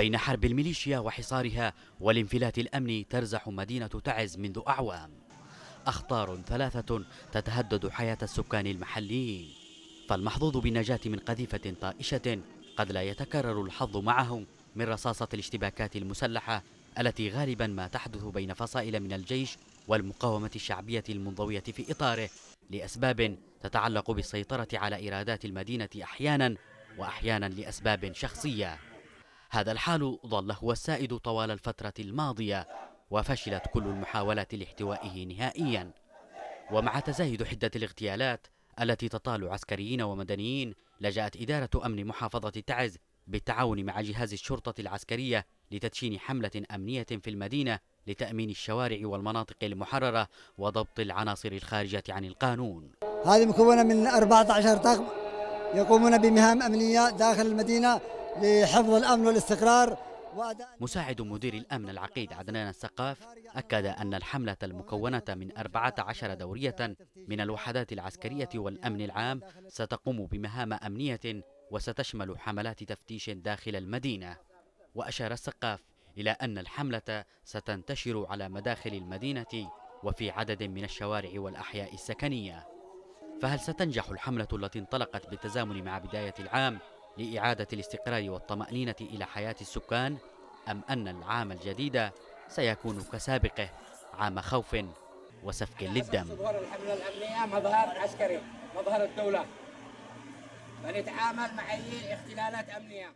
بين حرب الميليشيا وحصارها والانفلات الأمني ترزح مدينة تعز منذ أعوام أخطار ثلاثة تتهدد حياة السكان المحليين فالمحظوظ بالنجاة من قذيفة طائشة قد لا يتكرر الحظ معهم من رصاصة الاشتباكات المسلحة التي غالبا ما تحدث بين فصائل من الجيش والمقاومة الشعبية المنضوية في إطاره لأسباب تتعلق بالسيطرة على إيرادات المدينة أحيانا وأحيانا لأسباب شخصية هذا الحال ظل هو السائد طوال الفترة الماضية وفشلت كل المحاولات لاحتوائه نهائيا ومع تزايد حدة الاغتيالات التي تطال عسكريين ومدنيين لجأت إدارة أمن محافظة تعز بالتعاون مع جهاز الشرطة العسكرية لتدشين حملة أمنية في المدينة لتأمين الشوارع والمناطق المحررة وضبط العناصر الخارجة عن القانون هذه مكونة من 14 طقم يقومون بمهام أمنية داخل المدينة لحفظ الأمن والاستقرار مساعد مدير الأمن العقيد عدنان السقاف أكد أن الحملة المكونة من 14 دورية من الوحدات العسكرية والأمن العام ستقوم بمهام أمنية وستشمل حملات تفتيش داخل المدينة وأشار السقاف إلى أن الحملة ستنتشر على مداخل المدينة وفي عدد من الشوارع والأحياء السكنية فهل ستنجح الحملة التي انطلقت بالتزامن مع بداية العام لإعادة الاستقرار والطمأنينة إلى حياة السكان أم أن العام الجديد سيكون كسابقه عام خوف وسفك للدم الحملة الأمنية مظهر عسكري مظهر الدولة ونتعامل مع أي اختلالات أمنية